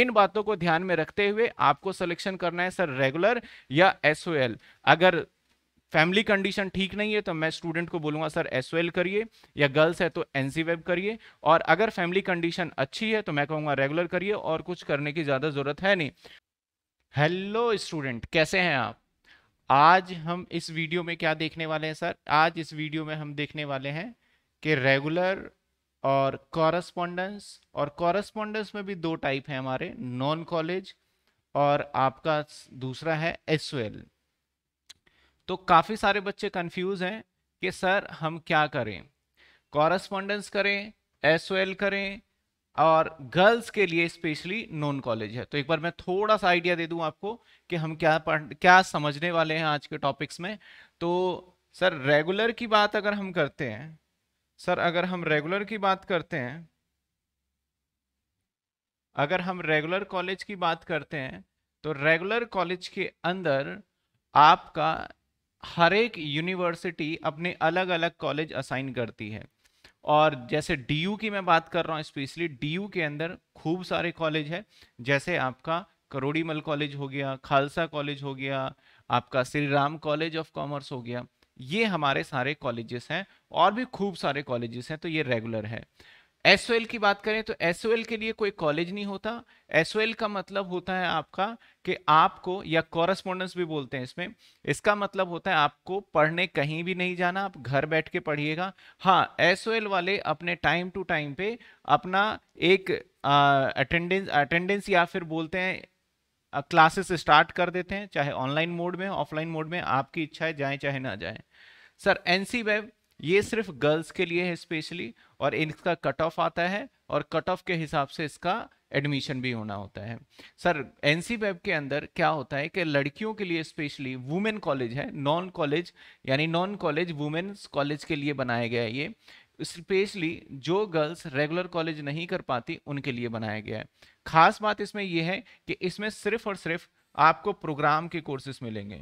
इन बातों को ध्यान में रखते हुए आपको सिलेक्शन करना है सर रेगुलर या एस अगर फैमिली कंडीशन ठीक नहीं है तो मैं स्टूडेंट को बोलूंगा सर एस करिए या गर्ल्स है तो एन वेब e करिए और अगर फैमिली कंडीशन अच्छी है तो मैं कहूंगा रेगुलर करिए और कुछ करने की ज़्यादा ज़रूरत है नहीं हेलो स्टूडेंट कैसे हैं आप आज हम इस वीडियो में क्या देखने वाले हैं सर आज इस वीडियो में हम देखने वाले हैं कि रेगुलर और कॉरस्पॉन्डेंस और कॉरस्पॉन्डेंस में भी दो टाइप है हमारे नॉन कॉलेज और आपका दूसरा है एस तो काफ़ी सारे बच्चे कंफ्यूज हैं कि सर हम क्या करें कॉरस्पॉन्डेंस करें एस करें और गर्ल्स के लिए स्पेशली नॉन कॉलेज है तो एक बार मैं थोड़ा सा आइडिया दे दूं आपको कि हम क्या पढ़ क्या समझने वाले हैं आज के टॉपिक्स में तो सर रेगुलर की बात अगर हम करते हैं सर अगर हम रेगुलर की बात करते हैं अगर हम रेगुलर कॉलेज की बात करते हैं तो रेगुलर कॉलेज के अंदर आपका हर एक यूनिवर्सिटी अपने अलग अलग कॉलेज असाइन करती है और जैसे डीयू की मैं बात कर रहा हूँ स्पेशली डीयू के अंदर खूब सारे कॉलेज है जैसे आपका करोड़ीमल कॉलेज हो गया खालसा कॉलेज हो गया आपका Shri Ram college of commerce हो गया ये हमारे सारे कॉलेजेस हैं और भी खूब सारे कॉलेजेस हैं तो ये रेगुलर है एस की बात करें तो एस के लिए कोई कॉलेज नहीं होता एस का मतलब होता है आपका कि आपको या कॉरेस्पोंडेंस भी बोलते हैं इसमें इसका मतलब होता है आपको पढ़ने कहीं भी नहीं जाना आप घर बैठ के पढ़िएगा हाँ एस वाले अपने टाइम टू टाइम पे अपना एक अटेंडेंस अटेंडेंस या फिर बोलते हैं क्लासेस स्टार्ट कर देते हैं चाहे ऑनलाइन मोड में ऑफलाइन मोड में आपकी इच्छा है जाए चाहे ना जाए सर एन वेब ये सिर्फ गर्ल्स के लिए है स्पेशली और इनका कट ऑफ आता है और कट ऑफ के हिसाब से इसका एडमिशन भी होना होता है सर एन वेब के अंदर क्या होता है कि लड़कियों के लिए स्पेशली वुमेन कॉलेज है नॉन कॉलेज यानी नॉन कॉलेज वुमेन्स कॉलेज के लिए बनाया गया है ये स्पेशली जो गर्ल्स रेगुलर कॉलेज नहीं कर पाती उनके लिए बनाया गया है खास बात इसमें यह है कि इसमें सिर्फ और सिर्फ आपको प्रोग्राम के कोर्सेस मिलेंगे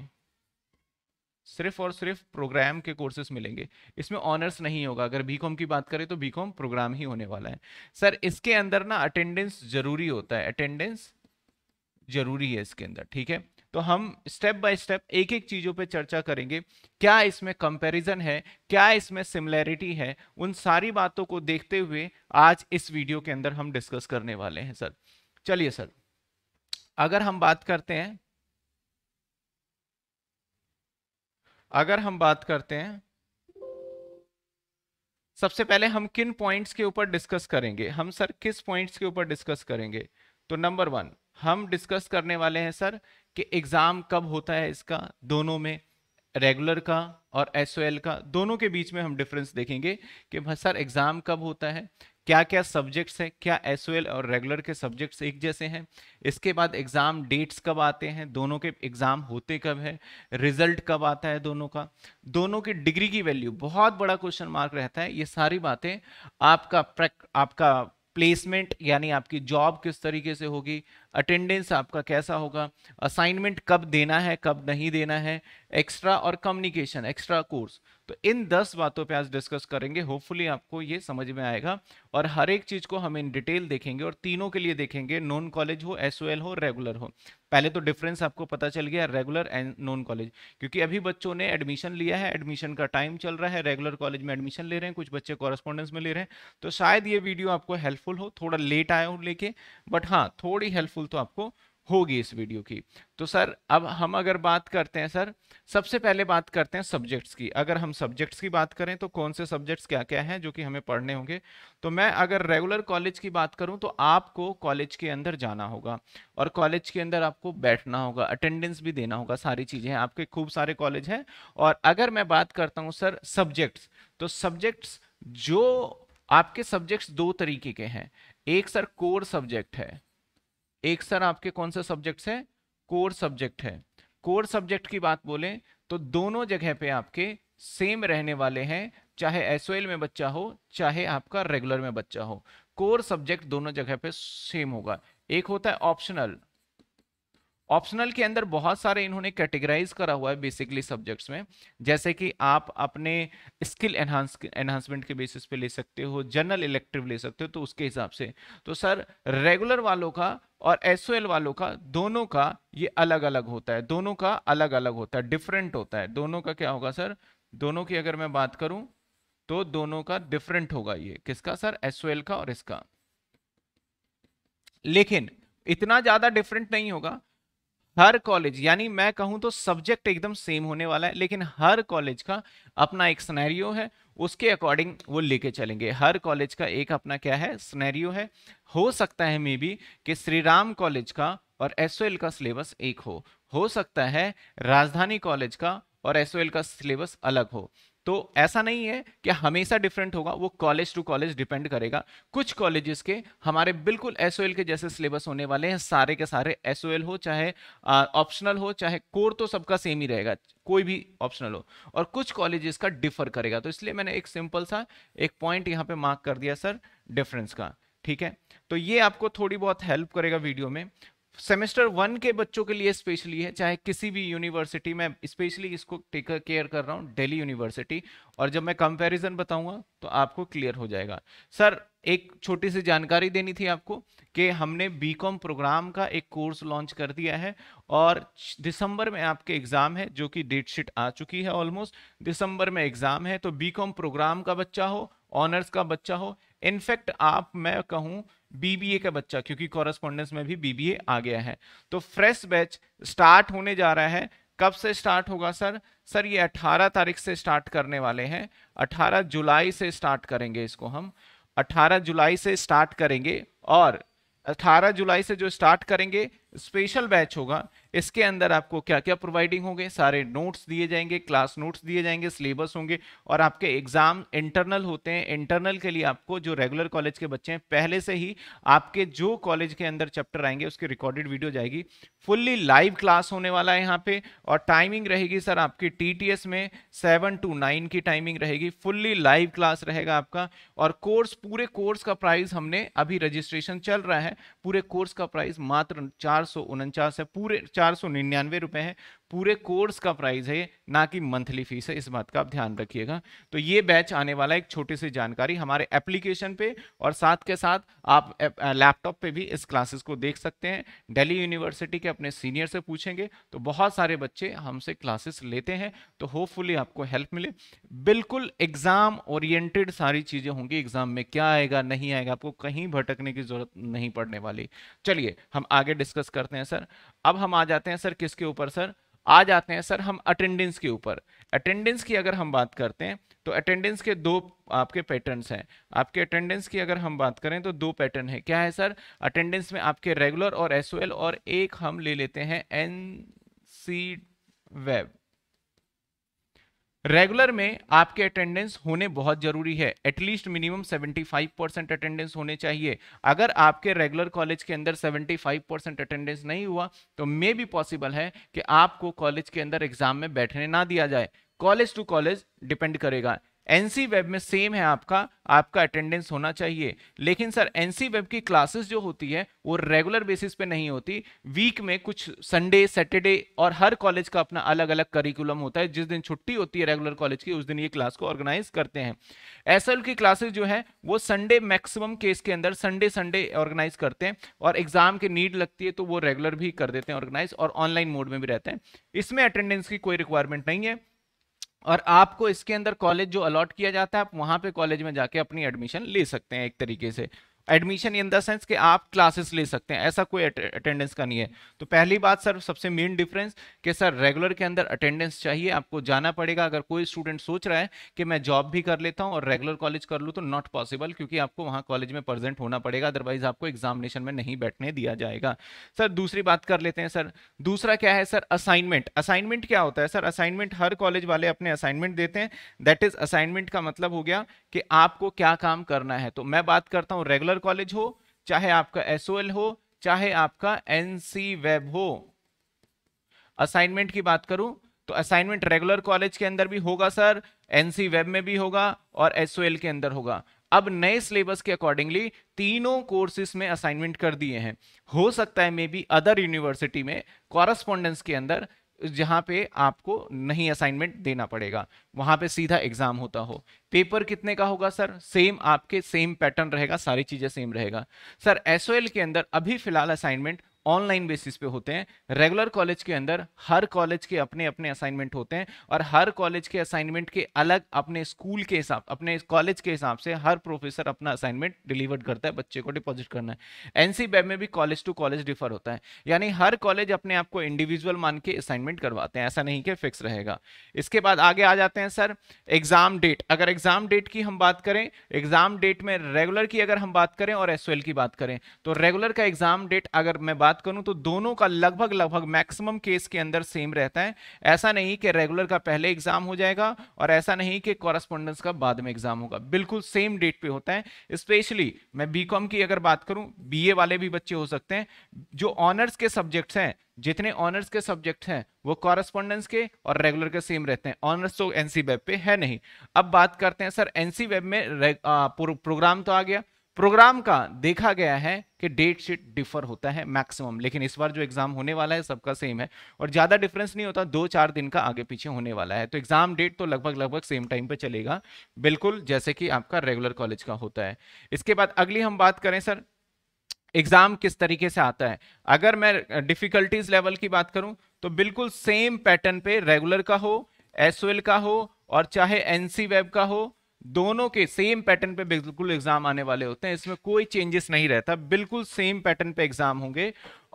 सिर्फ और सिर्फ प्रोग्राम के कोर्सेस मिलेंगे इसमें ऑनर्स नहीं होगा अगर बीकॉम की बात करें तो बीकॉम प्रोग्राम ही होने वाला है सर इसके अंदर ना अटेंडेंस जरूरी होता है अटेंडेंस जरूरी है इसके अंदर ठीक है तो हम स्टेप बाय स्टेप एक एक चीज़ों पे चर्चा करेंगे क्या इसमें कंपैरिजन है क्या इसमें सिमिलैरिटी है उन सारी बातों को देखते हुए आज इस वीडियो के अंदर हम डिस्कस करने वाले हैं सर चलिए सर अगर हम बात करते हैं अगर हम बात करते हैं सबसे पहले हम किन पॉइंट्स के ऊपर डिस्कस करेंगे हम सर किस पॉइंट्स के ऊपर डिस्कस करेंगे तो नंबर वन हम डिस्कस करने वाले हैं सर कि एग्ज़ाम कब होता है इसका दोनों में रेगुलर का और एस का दोनों के बीच में हम डिफरेंस देखेंगे कि हाँ, सर एग्ज़ाम कब होता है क्या क्या सब्जेक्ट्स हैं क्या एस और रेगुलर के सब्जेक्ट्स एक जैसे हैं इसके बाद एग्ज़ाम डेट्स कब आते हैं दोनों के एग्ज़ाम होते कब है रिजल्ट कब आता है दोनों का दोनों की डिग्री की वैल्यू बहुत बड़ा क्वेश्चन मार्क रहता है ये सारी बातें आपका आपका प्लेसमेंट यानी आपकी जॉब किस तरीके से होगी अटेंडेंस आपका कैसा होगा असाइनमेंट कब देना है कब नहीं देना है एक्स्ट्रा और कम्युनिकेशन एक्स्ट्रा कोर्स तो इन दस बातों पे आज डिस्कस करेंगे होपफुली आपको ये समझ में आएगा और हर एक चीज़ को हम इन डिटेल देखेंगे और तीनों के लिए देखेंगे नॉन कॉलेज हो एस हो रेगुलर हो पहले तो डिफरेंस आपको पता चल गया रेगुलर एंड नॉन कॉलेज क्योंकि अभी बच्चों ने एडमिशन लिया है एडमिशन का टाइम चल रहा है रेगुलर कॉलेज में एडमिशन ले रहे हैं कुछ बच्चे कॉरेस्पॉन्डेंस में ले रहे हैं तो शायद ये वीडियो आपको हेल्पफुल हो थोड़ा लेट आया हो लेके बट हाँ थोड़ी हेल्पफुल हेल्पफुल तो आपको होगी इस वीडियो की तो सर अब हम अगर बात करते हैं सर सबसे पहले बात करते हैं सब्जेक्ट्स की अगर हम सब्जेक्ट्स की बात करें तो कौन से सब्जेक्ट्स क्या क्या हैं जो कि हमें पढ़ने होंगे तो मैं अगर रेगुलर कॉलेज की बात करूं तो आपको कॉलेज के अंदर जाना होगा और कॉलेज के अंदर आपको बैठना होगा अटेंडेंस भी देना होगा सारी चीज़ें आपके खूब सारे कॉलेज हैं और अगर मैं बात करता हूँ सर सब्जेक्ट्स तो सब्जेक्ट्स जो आपके सब्जेक्ट्स दो तरीके के हैं एक सर कोर सब्जेक्ट है एक सर आपके कौन से सब्जेक्ट है कोर सब्जेक्ट है कोर सब्जेक्ट की बात बोले तो दोनों जगह पे आपके सेम रहने वाले हैं चाहे एस में बच्चा हो चाहे आपका रेगुलर में बच्चा हो कोर सब्जेक्ट दोनों जगह पे सेम होगा एक होता है ऑप्शनल ऑप्शनल के अंदर बहुत सारे इन्होंने कैटेगराइज करा हुआ है बेसिकली सब्जेक्ट्स में जैसे कि आप अपने स्किल एनहांस एनहांसमेंट के बेसिस पे ले सकते हो जनरल इलेक्टिव ले सकते हो तो उसके हिसाब से तो सर रेगुलर वालों का और एस वालों का दोनों का ये अलग अलग होता है दोनों का अलग अलग होता है डिफरेंट होता है दोनों का क्या होगा सर दोनों की अगर मैं बात करूं तो दोनों का डिफरेंट होगा ये किसका सर एस का और इसका लेकिन इतना ज्यादा डिफरेंट नहीं होगा हर कॉलेज यानी मैं कहूं तो सब्जेक्ट एकदम सेम होने वाला है लेकिन हर कॉलेज का अपना एक स्नैरियो है उसके अकॉर्डिंग वो लेके चलेंगे हर कॉलेज का एक अपना क्या है स्नैरियो है हो सकता है मे बी कि श्री राम कॉलेज का और एस का सिलेबस एक हो हो सकता है राजधानी कॉलेज का और एस का सिलेबस अलग हो तो ऐसा नहीं है कि हमेशा डिफरेंट होगा वो कॉलेज टू कॉलेज डिपेंड करेगा कुछ कॉलेजेस के हमारे बिल्कुल एस के जैसे सिलेबस होने वाले हैं सारे के सारे एस हो चाहे ऑप्शनल हो चाहे कोर तो सबका सेम ही रहेगा कोई भी ऑप्शनल हो और कुछ कॉलेजेस का डिफर करेगा तो इसलिए मैंने एक सिंपल सा एक पॉइंट यहाँ पे मार्क कर दिया सर डिफरेंस का ठीक है तो ये आपको थोड़ी बहुत हेल्प करेगा वीडियो में सेमेस्टर वन के बच्चों के लिए स्पेशली है चाहे किसी भी यूनिवर्सिटी में स्पेशली इसको टेक केयर कर रहा हूँ दिल्ली यूनिवर्सिटी और जब मैं कंपैरिजन बताऊंगा तो आपको क्लियर हो जाएगा सर एक छोटी सी जानकारी देनी थी आपको कि हमने बीकॉम प्रोग्राम का एक कोर्स लॉन्च कर दिया है और दिसंबर में आपके एग्ज़ाम है जो कि डेट शीट आ चुकी है ऑलमोस्ट दिसंबर में एग्ज़ाम है तो बीकॉम प्रोग्राम का बच्चा हो ऑनर्स का बच्चा हो इनफैक्ट आप मैं कहूं बीबीए का बच्चा क्योंकि कॉरेस्पॉन्डेंस में भी बीबीए आ गया है तो फ्रेश बैच स्टार्ट होने जा रहा है कब से स्टार्ट होगा सर सर ये 18 तारीख से स्टार्ट करने वाले हैं 18 जुलाई से स्टार्ट करेंगे इसको हम 18 जुलाई से स्टार्ट करेंगे और 18 जुलाई से जो स्टार्ट करेंगे स्पेशल बैच होगा इसके अंदर आपको क्या क्या प्रोवाइडिंग होंगे सारे नोट्स दिए जाएंगे क्लास नोट्स दिए जाएंगे सिलेबस होंगे और आपके एग्जाम इंटरनल होते हैं इंटरनल के लिए आपको जो रेगुलर कॉलेज के बच्चे हैं पहले से ही आपके जो कॉलेज के अंदर चैप्टर आएंगे उसकी रिकॉर्डेड वीडियो जाएगी फुल्ली लाइव क्लास होने वाला है यहाँ पे और टाइमिंग रहेगी सर आपकी टी में सेवन टू नाइन की टाइमिंग रहेगी फुल्ली लाइव क्लास रहेगा आपका और कोर्स पूरे कोर्स का प्राइस हमने अभी रजिस्ट्रेशन चल रहा है पूरे कोर्स का प्राइस मात्र चार है पूरे चार चार सौ निन्यानवे रुपये है पूरे कोर्स का प्राइस है ना कि मंथली फीस है इस बात का आप ध्यान रखिएगा तो ये बैच आने वाला एक छोटी सी जानकारी हमारे एप्लीकेशन पे और साथ के साथ आप लैपटॉप पे भी इस क्लासेस को देख सकते हैं दिल्ली यूनिवर्सिटी के अपने सीनियर से पूछेंगे तो बहुत सारे बच्चे हमसे क्लासेस लेते हैं तो होपफुली आपको हेल्प मिले बिल्कुल एग्ज़ाम ओरिएंटेड सारी चीज़ें होंगी एग्ज़ाम में क्या आएगा नहीं आएगा आपको कहीं भटकने की ज़रूरत नहीं पड़ने वाली चलिए हम आगे डिस्कस करते हैं सर अब हम आ जाते हैं सर किसके ऊपर सर आ जाते हैं सर हम अटेंडेंस के ऊपर अटेंडेंस की अगर हम बात करते हैं तो अटेंडेंस के दो आपके पैटर्न्स हैं आपके अटेंडेंस की अगर हम बात करें तो दो पैटर्न है क्या है सर अटेंडेंस में आपके रेगुलर और एसओएल और एक हम ले लेते हैं एन सी वेब रेगुलर में आपके अटेंडेंस होने बहुत जरूरी है एटलीस्ट मिनिमम 75 परसेंट अटेंडेंस होने चाहिए अगर आपके रेगुलर कॉलेज के अंदर 75 परसेंट अटेंडेंस नहीं हुआ तो मे भी पॉसिबल है कि आपको कॉलेज के अंदर एग्जाम में बैठने ना दिया जाए कॉलेज टू कॉलेज डिपेंड करेगा एनसी वेब में सेम है आपका आपका अटेंडेंस होना चाहिए लेकिन सर एनसी वेब की क्लासेस जो होती है वो रेगुलर बेसिस पे नहीं होती वीक में कुछ संडे सैटरडे और हर कॉलेज का अपना अलग अलग करिकुलम होता है जिस दिन छुट्टी होती है रेगुलर कॉलेज की उस दिन ये क्लास को ऑर्गेनाइज करते हैं एस की क्लासेज जो है वो संडे मैक्सिमम केस के अंदर संडे संडे ऑर्गेनाइज करते हैं और एग्जाम की नीड लगती है तो वो रेगुलर भी कर देते हैं ऑर्गेनाइज और ऑनलाइन मोड में भी रहते हैं इसमें अटेंडेंस की कोई रिक्वायरमेंट नहीं है और आपको इसके अंदर कॉलेज जो अलॉट किया जाता है आप वहां पे कॉलेज में जाके अपनी एडमिशन ले सकते हैं एक तरीके से एडमिशन इन द सेंस कि आप क्लासेस ले सकते हैं ऐसा कोई अटेंडेंस का नहीं है तो पहली बात सर सबसे मेन डिफरेंस कि सर रेगुलर के अंदर अटेंडेंस चाहिए आपको जाना पड़ेगा अगर कोई स्टूडेंट सोच रहा है कि मैं जॉब भी कर लेता हूं और रेगुलर कॉलेज कर लूँ तो नॉट पॉसिबल क्योंकि आपको वहाँ कॉलेज में प्रजेंट होना पड़ेगा अदरवाइज आपको एग्जामिनेशन में नहीं बैठने दिया जाएगा सर दूसरी बात कर लेते हैं सर दूसरा क्या है सर असाइनमेंट असाइनमेंट क्या होता है सर असाइनमेंट हर कॉलेज वाले अपने असाइनमेंट देते हैं दैट इज असाइनमेंट का मतलब हो गया कि आपको क्या काम करना है तो मैं बात करता हूँ रेगुलर सेकुलर कॉलेज हो चाहे आपका एसओएल हो चाहे आपका एनसी वेब हो असाइनमेंट की बात करूं तो असाइनमेंट रेगुलर कॉलेज के अंदर भी होगा सर एनसी वेब में भी होगा और एसओएल के अंदर होगा अब नए सिलेबस के अकॉर्डिंगली तीनों कोर्सेज में असाइनमेंट कर दिए हैं हो सकता है मे बी अदर यूनिवर्सिटी में कॉरस्पॉन्डेंस के अंदर जहाँ पे आपको नहीं असाइनमेंट देना पड़ेगा वहाँ पे सीधा एग्जाम होता हो पेपर कितने का होगा सर सेम आपके सेम पैटर्न रहेगा सारी चीज़ें सेम रहेगा सर एस के अंदर अभी फिलहाल असाइनमेंट ऑनलाइन बेसिस पे होते हैं रेगुलर कॉलेज के अंदर हर कॉलेज के अपने अपने असाइनमेंट होते हैं और हर कॉलेज के असाइनमेंट के अलग अपने स्कूल के हिसाब अपने कॉलेज के हिसाब से हर प्रोफेसर अपना असाइनमेंट डिलीवर करता है बच्चे को डिपॉजिट करना है एनसी में भी कॉलेज टू कॉलेज डिफर होता है यानी हर कॉलेज अपने आप को इंडिविजुअल मान के असाइनमेंट करवाते हैं ऐसा नहीं कि फिक्स रहेगा इसके बाद आगे आ जाते हैं सर एग्जाम डेट अगर एग्जाम डेट की हम बात करें एग्जाम डेट में रेगुलर की अगर हम बात करें और एस की बात करें तो रेगुलर का एग्जाम डेट अगर मैं बात बात करूं तो दोनों का लगभग लगभग मैक्सिमम केस के अंदर सेम रहता है ऐसा नहीं कि रेगुलर का पहले एग्जाम हो जाएगा और ऐसा नहीं कि कॉरेस्पॉन्डेंस का बाद में एग्जाम होगा बिल्कुल सेम डेट पे होता है स्पेशली मैं बी की अगर बात करूं बी वाले भी बच्चे हो सकते हैं जो ऑनर्स के सब्जेक्ट हैं जितने ऑनर्स के सब्जेक्ट हैं वो कॉरेस्पॉन्डेंस के और रेगुलर के सेम रहते हैं ऑनर्स तो एनसी वेब पे है नहीं अब बात करते हैं सर एनसी वेब में प्रोग्राम तो आ गया प्रोग्राम का देखा गया है कि डेट शीट डिफर होता है मैक्सिमम लेकिन इस बार जो एग्जाम होने वाला है सबका सेम है और ज्यादा डिफरेंस नहीं होता दो चार दिन का आगे पीछे होने वाला है तो एग्जाम डेट तो लगभग लगभग सेम टाइम पे चलेगा बिल्कुल जैसे कि आपका रेगुलर कॉलेज का होता है इसके बाद अगली हम बात करें सर एग्जाम किस तरीके से आता है अगर मैं डिफिकल्टीज लेवल की बात करूं तो बिल्कुल सेम पैटर्न पे रेगुलर का हो एस का हो और चाहे एनसी वेब का हो दोनों के सेम पैटर्न पे बिल्कुल एग्जाम आने वाले होते हैं इसमें कोई चेंजेस नहीं रहता बिल्कुल सेम पैटर्न पे एग्जाम होंगे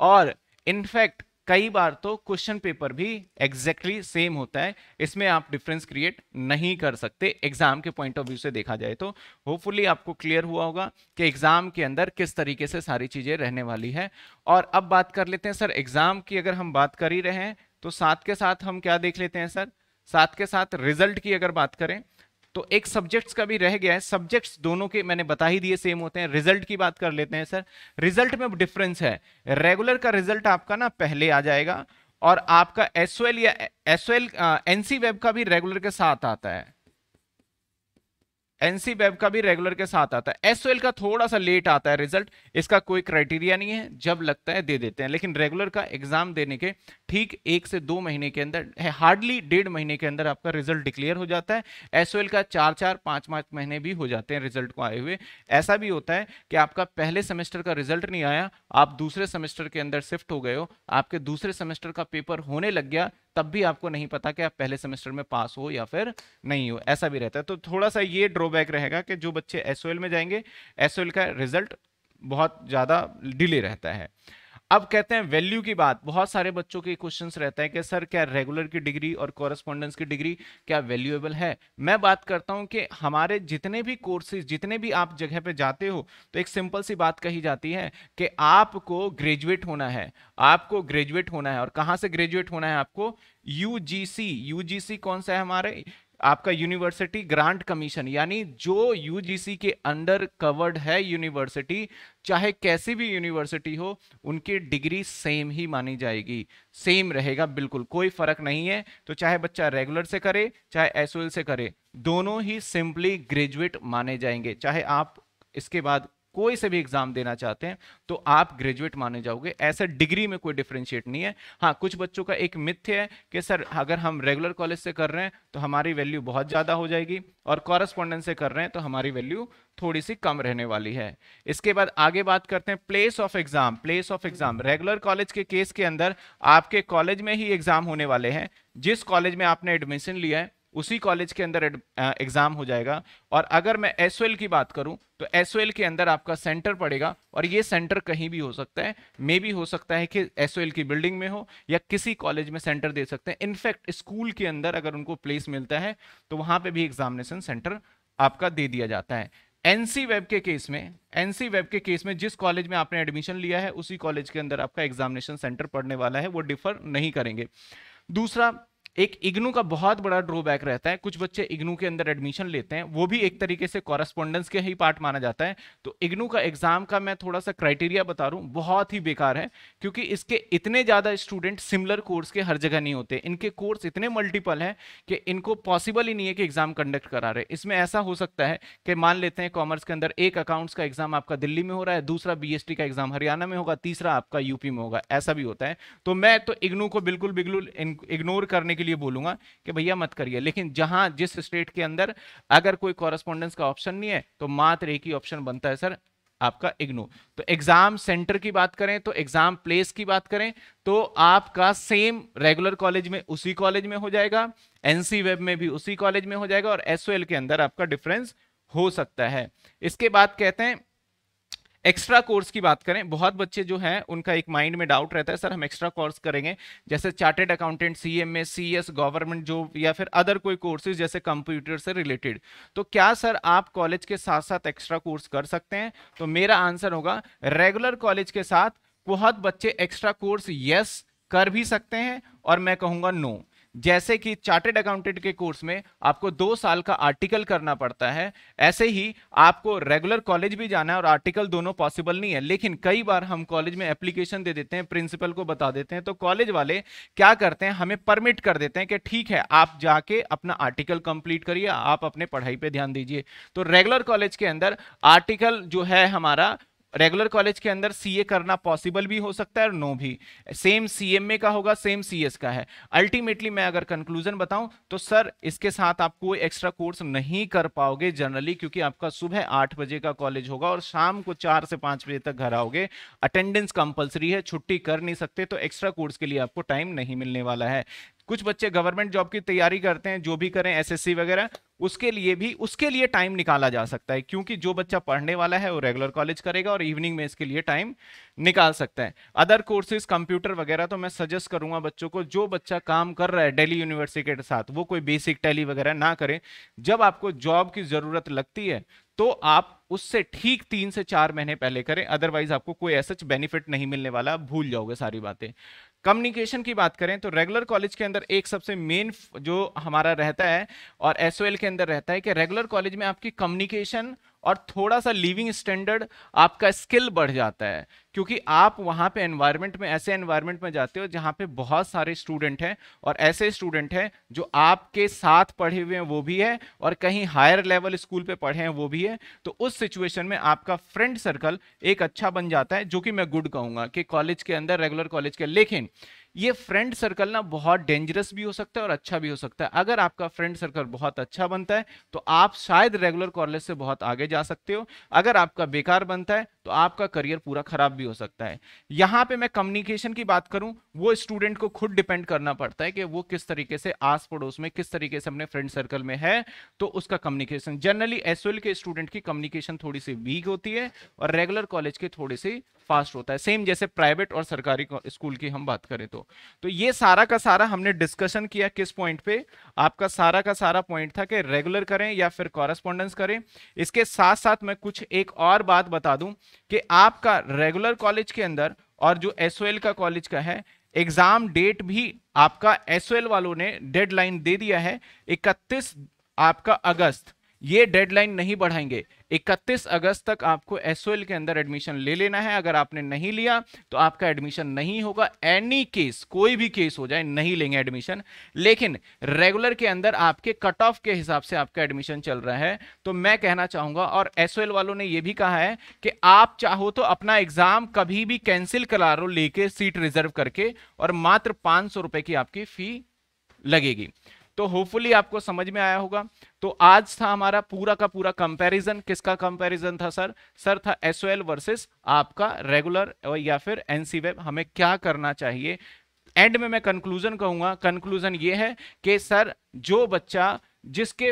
और इनफैक्ट कई बार तो क्वेश्चन पेपर भी एग्जैक्टली exactly सेम होता है इसमें आप डिफरेंस क्रिएट नहीं कर सकते एग्जाम के पॉइंट ऑफ व्यू से देखा जाए तो होपफुली आपको क्लियर हुआ होगा कि एग्जाम के अंदर किस तरीके से सारी चीजें रहने वाली है और अब बात कर लेते हैं सर एग्जाम की अगर हम बात कर ही रहे हैं तो साथ के साथ हम क्या देख लेते हैं सर साथ के साथ रिजल्ट की अगर बात करें तो एक सब्जेक्ट्स का भी रह गया है सब्जेक्ट्स दोनों के मैंने बता ही दिए सेम होते हैं रिजल्ट की बात कर लेते हैं सर रिजल्ट में डिफरेंस है रेगुलर का रिजल्ट आपका ना पहले आ जाएगा और आपका एसओएल या एसओएल एल वेब का भी रेगुलर के साथ आता है एनसी वेब का भी रेगुलर के साथ आता है एस का थोड़ा सा लेट आता है रिजल्ट इसका कोई क्राइटेरिया नहीं है जब लगता है दे देते हैं लेकिन रेगुलर का एग्जाम देने के ठीक एक से दो महीने के अंदर हार्डली डेढ़ महीने के अंदर आपका रिजल्ट डिक्लेयर हो जाता है एस का चार चार पाँच पाँच महीने भी हो जाते हैं रिजल्ट को आए हुए ऐसा भी होता है कि आपका पहले सेमेस्टर का रिजल्ट नहीं आया आप दूसरे सेमेस्टर के अंदर शिफ्ट हो गए हो आपके दूसरे सेमेस्टर का पेपर होने लग गया तब भी आपको नहीं पता कि आप पहले सेमेस्टर में पास हो या फिर नहीं हो ऐसा भी रहता है तो थोड़ा सा ये ड्रॉबैक रहेगा कि जो बच्चे एस में जाएंगे एस का रिजल्ट बहुत ज़्यादा डिले रहता है अब कहते हैं वैल्यू की बात बहुत सारे बच्चों के क्वेश्चंस रहते हैं कि सर क्या रेगुलर की डिग्री और कॉरेस्पॉन्डेंस की डिग्री क्या वैल्यूएबल है मैं बात करता हूं कि हमारे जितने भी कोर्सेज जितने भी आप जगह पे जाते हो तो एक सिंपल सी बात कही जाती है कि आपको ग्रेजुएट होना है आपको ग्रेजुएट होना है और कहाँ से ग्रेजुएट होना है आपको यू जी कौन सा है हमारे आपका यूनिवर्सिटी ग्रांट कमीशन यानी जो यूजीसी के अंडर कवर्ड है यूनिवर्सिटी चाहे कैसी भी यूनिवर्सिटी हो उनकी डिग्री सेम ही मानी जाएगी सेम रहेगा बिल्कुल कोई फर्क नहीं है तो चाहे बच्चा रेगुलर से करे चाहे एसओएल से करे दोनों ही सिंपली ग्रेजुएट माने जाएंगे चाहे आप इसके बाद कोई से भी एग्जाम देना चाहते हैं तो आप ग्रेजुएट माने जाओगे ऐसे डिग्री में कोई डिफ्रेंशिएट नहीं है हाँ कुछ बच्चों का एक मिथ्य है कि सर अगर हम रेगुलर कॉलेज से कर रहे हैं तो हमारी वैल्यू बहुत ज़्यादा हो जाएगी और कॉरेस्पॉन्डेंस से कर रहे हैं तो हमारी वैल्यू थोड़ी सी कम रहने वाली है इसके बाद आगे बात करते हैं place of exam place of exam regular college के केस के अंदर आपके कॉलेज में ही एग्जाम होने वाले हैं जिस कॉलेज में आपने एडमिशन लिया है उसी कॉलेज के अंदर एग्जाम हो जाएगा और अगर मैं एस की बात करूं तो एस के अंदर आपका सेंटर पड़ेगा और ये सेंटर कहीं भी हो सकता है मे भी हो सकता है कि एस की बिल्डिंग में हो या किसी कॉलेज में सेंटर दे सकते हैं इनफैक्ट स्कूल के अंदर अगर उनको प्लेस मिलता है तो वहां पर भी एग्जामिनेशन सेंटर आपका दे दिया जाता है एनसी वेब के केस में एनसी वेब के केस में जिस कॉलेज में आपने एडमिशन लिया है उसी कॉलेज के अंदर आपका एग्जामिनेशन सेंटर पढ़ने वाला है वो डिफर नहीं करेंगे दूसरा एक इग्नू का बहुत बड़ा ड्रॉबैक रहता है कुछ बच्चे इग्नू के अंदर एडमिशन लेते हैं वो भी एक तरीके से कॉरेस्पॉन्डेंस के ही पार्ट माना जाता है तो इग्नू का एग्जाम का मैं थोड़ा सा क्राइटेरिया बता रहा हूँ बहुत ही बेकार है क्योंकि इसके इतने ज़्यादा स्टूडेंट सिमिलर कोर्स के हर जगह नहीं होते इनके कोर्स इतने मल्टीपल हैं कि इनको पॉसिबल ही नहीं है कि एग्जाम कंडक्ट करा रहे इसमें ऐसा हो सकता है कि मान लेते हैं कॉमर्स के अंदर एक अकाउंट्स का एग्जाम आपका दिल्ली में हो रहा है दूसरा बी का एग्जाम हरियाणा में होगा तीसरा आपका यूपी में होगा ऐसा भी होता है तो मैं तो इग्नू को बिल्कुल बिल्कुल इग्नोर करने के लिए बोलूंगा कि भैया मत करिए लेकिन जहां जिस स्टेट के अंदर अगर कोई कॉरेस्पॉन्डेंस का ऑप्शन नहीं है तो मात्र एक ही ऑप्शन बनता है सर आपका इग्नो तो एग्जाम सेंटर की बात करें तो एग्जाम प्लेस की बात करें तो आपका सेम रेगुलर कॉलेज में उसी कॉलेज में हो जाएगा एनसी वेब में भी उसी कॉलेज में हो जाएगा और एसओएल के अंदर आपका डिफरेंस हो सकता है इसके बाद कहते हैं एक्स्ट्रा कोर्स की बात करें बहुत बच्चे जो हैं उनका एक माइंड में डाउट रहता है सर हम एक्स्ट्रा कोर्स करेंगे जैसे chartered accountant C M government जो या फिर अदर कोई कोर्सेज जैसे कंप्यूटर से रिलेटेड तो क्या सर आप कॉलेज के साथ साथ एक्स्ट्रा कोर्स कर सकते हैं तो मेरा आंसर होगा रेगुलर कॉलेज के साथ बहुत बच्चे एक्स्ट्रा कोर्स यस कर भी सकते हैं और मैं कहूँगा नो no. जैसे कि चार्टेड अकाउंटेंट के कोर्स में आपको दो साल का आर्टिकल करना पड़ता है ऐसे ही आपको रेगुलर कॉलेज भी जाना है और आर्टिकल दोनों पॉसिबल नहीं है लेकिन कई बार हम कॉलेज में एप्लीकेशन दे देते हैं प्रिंसिपल को बता देते हैं तो कॉलेज वाले क्या करते हैं हमें परमिट कर देते हैं कि ठीक है आप जाके अपना आर्टिकल कंप्लीट करिए आप अपने पढ़ाई पर ध्यान दीजिए तो रेगुलर कॉलेज के अंदर आर्टिकल जो है हमारा रेगुलर कॉलेज के अंदर सीए करना पॉसिबल भी हो सकता है और नो भी सेम सीएमए का होगा सेम सीएस का है अल्टीमेटली मैं अगर कंक्लूजन बताऊं तो सर इसके साथ आप कोई एक्स्ट्रा कोर्स नहीं कर पाओगे जनरली क्योंकि आपका सुबह आठ बजे का कॉलेज होगा और शाम को चार से पांच बजे तक घर आओगे अटेंडेंस कंपलसरी है छुट्टी कर नहीं सकते तो एक्स्ट्रा कोर्स के लिए आपको टाइम नहीं मिलने वाला है कुछ बच्चे गवर्नमेंट जॉब की तैयारी करते हैं जो भी करें एसएससी वगैरह उसके लिए भी उसके लिए टाइम निकाला जा सकता है क्योंकि जो बच्चा पढ़ने वाला है वो रेगुलर कॉलेज करेगा और इवनिंग में इसके लिए टाइम निकाल सकता है अदर कोर्सेज कंप्यूटर वगैरह तो मैं सजेस्ट करूंगा बच्चों को जो बच्चा काम कर रहा है डेली यूनिवर्सिटी के साथ वो कोई बेसिक टैली वगैरह ना करे जब आपको जॉब की जरूरत लगती है तो आप उससे ठीक तीन से चार महीने पहले करें अदरवाइज आपको कोई ऐसा बेनिफिट नहीं मिलने वाला भूल जाओगे सारी बातें कम्युनिकेशन की बात करें तो रेगुलर कॉलेज के अंदर एक सबसे मेन जो हमारा रहता है और एसओएल के अंदर रहता है कि रेगुलर कॉलेज में आपकी कम्युनिकेशन और थोड़ा सा लिविंग स्टैंडर्ड आपका स्किल बढ़ जाता है क्योंकि आप वहाँ पे एनवायरनमेंट में ऐसे एनवायरनमेंट में जाते हो जहाँ पे बहुत सारे स्टूडेंट हैं और ऐसे स्टूडेंट हैं जो आपके साथ पढ़े हुए हैं वो भी है और कहीं हायर लेवल स्कूल पे पढ़े हैं वो भी है तो उस सिचुएशन में आपका फ्रेंड सर्कल एक अच्छा बन जाता है जो कि मैं गुड कहूँगा कि कॉलेज के अंदर रेगुलर कॉलेज के लेकिन ये फ्रेंड सर्कल ना बहुत डेंजरस भी हो सकता है और अच्छा भी हो सकता है अगर आपका फ्रेंड सर्कल बहुत अच्छा बनता है तो आप शायद रेगुलर कॉलेज से बहुत आगे जा सकते हो अगर आपका बेकार बनता है तो आपका करियर पूरा खराब भी हो सकता है यहां पे मैं कम्युनिकेशन की बात करूं वो स्टूडेंट को खुद डिपेंड करना पड़ता है कि वो किस तरीके से आस पड़ोस में किस तरीके से अपने फ्रेंड सर्कल में है तो उसका कम्युनिकेशन जनरली एस के स्टूडेंट की कम्युनिकेशन थोड़ी सी वीक होती है और रेगुलर कॉलेज के थोड़ी सी फास्ट होता है सेम जैसे प्राइवेट और सरकारी स्कूल की हम बात करें तो तो ये सारा का सारा हमने डिस्कशन किया किस पॉइंट पे आपका सारा का सारा पॉइंट था कि रेगुलर करें या फिर कॉरेस्पॉन्डेंस करें इसके साथ साथ मैं कुछ एक और बात बता दूं कि आपका रेगुलर कॉलेज के अंदर और जो एस का कॉलेज का है एग्जाम डेट भी आपका एस वालों ने डेडलाइन दे दिया है इकतीस आपका अगस्त ये डेडलाइन नहीं बढ़ाएंगे 31 अगस्त तक आपको एसओएल के अंदर एडमिशन ले लेना है अगर आपने नहीं लिया तो आपका एडमिशन नहीं होगा एनी केस कोई भी केस हो जाए नहीं लेंगे एडमिशन लेकिन रेगुलर के अंदर आपके कट ऑफ के हिसाब से आपका एडमिशन चल रहा है तो मैं कहना चाहूंगा और एसओएल वालों ने यह भी कहा है कि आप चाहो तो अपना एग्जाम कभी भी कैंसिल करा लो लेके सीट रिजर्व करके और मात्र पांच सौ रुपए की आपकी फी लगेगी तो होपफुली आपको समझ में आया होगा तो आज था हमारा पूरा का पूरा कंपैरिजन किसका कंपैरिजन था सर सर था एस वर्सेस आपका रेगुलर या फिर एनसी वेब हमें क्या करना चाहिए एंड में मैं कंक्लूजन कहूंगा कंक्लूजन ये है कि सर जो बच्चा जिसके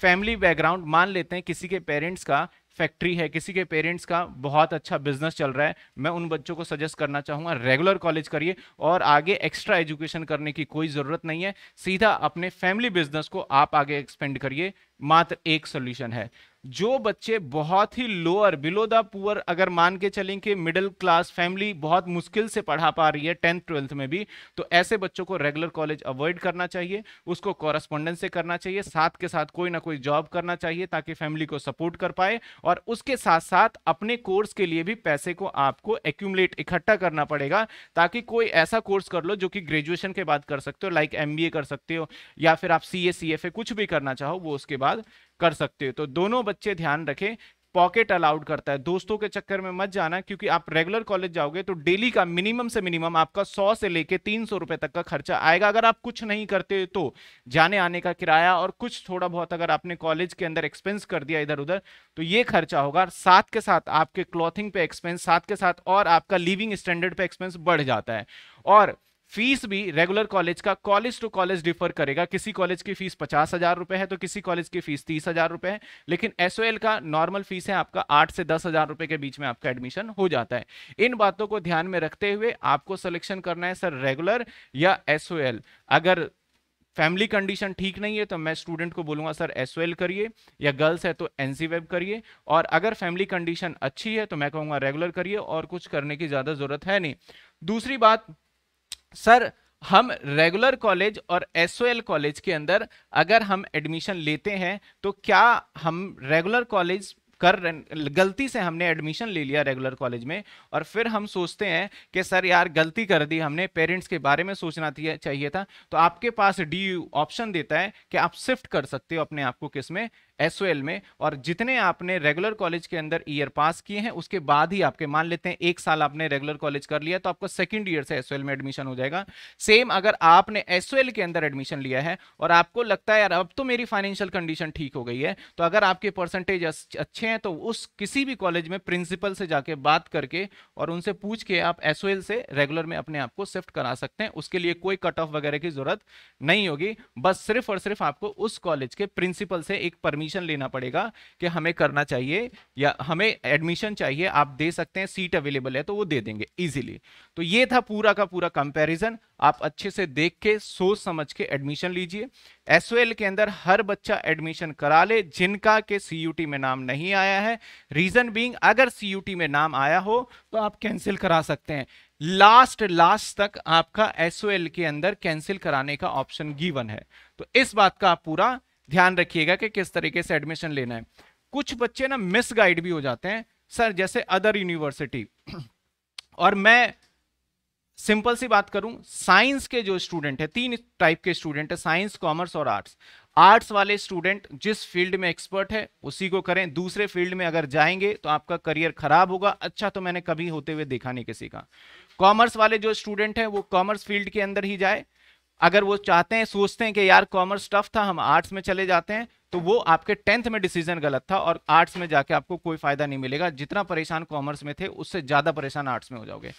फैमिली बैकग्राउंड मान लेते हैं किसी के पेरेंट्स का फैक्ट्री है किसी के पेरेंट्स का बहुत अच्छा बिजनेस चल रहा है मैं उन बच्चों को सजेस्ट करना चाहूँगा रेगुलर कॉलेज करिए और आगे एक्स्ट्रा एजुकेशन करने की कोई ज़रूरत नहीं है सीधा अपने फैमिली बिजनेस को आप आगे एक्सपेंड करिए मात्र एक सोल्यूशन है जो बच्चे बहुत ही लोअर बिलो द पुअर अगर मान के चलें कि मिडिल क्लास फैमिली बहुत मुश्किल से पढ़ा पा रही है टेंथ ट्वेल्थ में भी तो ऐसे बच्चों को रेगुलर कॉलेज अवॉइड करना चाहिए उसको कॉरेस्पॉन्डेंस से करना चाहिए साथ के साथ कोई ना कोई जॉब करना चाहिए ताकि फैमिली को सपोर्ट कर पाए और और उसके साथ साथ अपने कोर्स के लिए भी पैसे को आपको एक्यूमलेट इकट्ठा करना पड़ेगा ताकि कोई ऐसा कोर्स कर लो जो कि ग्रेजुएशन के बाद कर सकते हो लाइक एम कर सकते हो या फिर आप सी ए कुछ भी करना चाहो वो उसके बाद कर सकते हो तो दोनों बच्चे ध्यान रखें पॉकेट अलाउड करता है दोस्तों के चक्कर में मत जाना क्योंकि आप रेगुलर कॉलेज जाओगे तो डेली का मिनिमम से मिनिमम आपका सौ से लेके तीन सौ रुपए तक का खर्चा आएगा अगर आप कुछ नहीं करते तो जाने आने का किराया और कुछ थोड़ा बहुत अगर आपने कॉलेज के अंदर एक्सपेंस कर दिया इधर उधर तो ये खर्चा होगा साथ के साथ आपके क्लॉथिंग पे एक्सपेंस साथ के साथ और आपका लिविंग स्टैंडर्ड पे एक्सपेंस बढ़ जाता है और फीस भी रेगुलर कॉलेज का कॉलेज टू कॉलेज डिफर करेगा किसी कॉलेज की फीस पचास हजार रुपए है तो किसी कॉलेज की फीस तीस हजार रुपए है लेकिन एसओएल का नॉर्मल फीस है आपका आठ से दस हजार रुपए के बीच में आपका एडमिशन हो जाता है इन बातों को ध्यान में रखते हुए आपको सिलेक्शन करना है सर रेगुलर या एसओएल अगर फैमिली कंडीशन ठीक नहीं है तो मैं स्टूडेंट को बोलूंगा सर एस करिए या गर्ल्स है तो एन वेब करिए और अगर फैमिली कंडीशन अच्छी है तो मैं कहूंगा रेगुलर करिए और कुछ करने की ज़्यादा ज़रूरत है नहीं दूसरी बात सर हम रेगुलर कॉलेज और एसओएल कॉलेज के अंदर अगर हम एडमिशन लेते हैं तो क्या हम रेगुलर कॉलेज कर गलती से हमने एडमिशन ले लिया रेगुलर कॉलेज में और फिर हम सोचते हैं कि सर यार गलती कर दी हमने पेरेंट्स के बारे में सोचना चाहिए था तो आपके पास डी ऑप्शन देता है कि आप शिफ्ट कर सकते हो अपने आप को किस में एस में और जितने आपने रेगुलर कॉलेज के अंदर ईयर पास किए हैं उसके बाद ही आपके मान लेते हैं एक साल आपने रेगुलर कॉलेज कर लिया तो आपको सेकेंड ईयर से एस में एडमिशन हो जाएगा सेम अगर आपने एस के अंदर एडमिशन लिया है और आपको लगता है यार अब तो मेरी फाइनेंशियल कंडीशन ठीक हो गई है तो अगर आपके परसेंटेज अच्छे हैं तो उस किसी भी कॉलेज में प्रिंसिपल से जाके बात करके और उनसे पूछ के आप एस से रेगुलर में अपने आप को शिफ्ट करा सकते हैं उसके लिए कोई कट ऑफ वगैरह की जरूरत नहीं होगी बस सिर्फ और सिर्फ आपको उस कॉलेज के प्रिंसिपल से एक परमिशन डिसीजन लेना पड़ेगा कि हमें करना चाहिए या हमें एडमिशन चाहिए आप दे सकते हैं सीट अवेलेबल है तो वो दे देंगे इजीली तो ये था पूरा का पूरा कंपैरिजन आप अच्छे से देख के सोच समझ के एडमिशन लीजिए एस के अंदर हर बच्चा एडमिशन करा ले जिनका के सी में नाम नहीं आया है रीजन बींग अगर सी में नाम आया हो तो आप कैंसिल करा सकते हैं लास्ट लास्ट तक आपका एस के अंदर कैंसिल कराने का ऑप्शन गिवन है तो इस बात का आप पूरा ध्यान रखिएगा कि किस तरीके से एडमिशन लेना है कुछ बच्चे ना मिस गाइड भी हो जाते हैं सर जैसे अदर यूनिवर्सिटी और मैं सिंपल सी बात करूं साइंस के जो स्टूडेंट है तीन टाइप के स्टूडेंट है साइंस कॉमर्स और आर्ट्स आर्ट्स वाले स्टूडेंट जिस फील्ड में एक्सपर्ट है उसी को करें दूसरे फील्ड में अगर जाएंगे तो आपका करियर खराब होगा अच्छा तो मैंने कभी होते हुए देखा नहीं किसी का कॉमर्स वाले जो स्टूडेंट है वो कॉमर्स फील्ड के अंदर ही जाए अगर वो चाहते हैं सोचते हैं कि यार कॉमर्स टफ था हम आर्ट्स में चले जाते हैं तो वो आपके टेंथ में डिसीजन गलत था और आर्ट्स में जाके आपको कोई फायदा नहीं मिलेगा जितना परेशान कॉमर्स में थे उससे ज्यादा परेशान आर्ट्स में हो जाओगे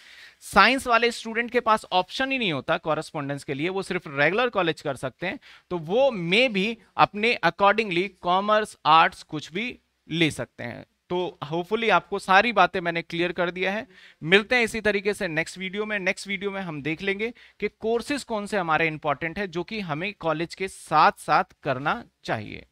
साइंस वाले स्टूडेंट के पास ऑप्शन ही नहीं होता कॉरेस्पॉन्डेंस के लिए वो सिर्फ रेगुलर कॉलेज कर सकते हैं तो वो मे भी अपने अकॉर्डिंगली कॉमर्स आर्ट्स कुछ भी ले सकते हैं तो होपफुली आपको सारी बातें मैंने क्लियर कर दिया है मिलते हैं इसी तरीके से नेक्स्ट वीडियो में नेक्स्ट वीडियो में हम देख लेंगे कि कोर्सेज कौन से हमारे इंपॉर्टेंट है जो कि हमें कॉलेज के साथ साथ करना चाहिए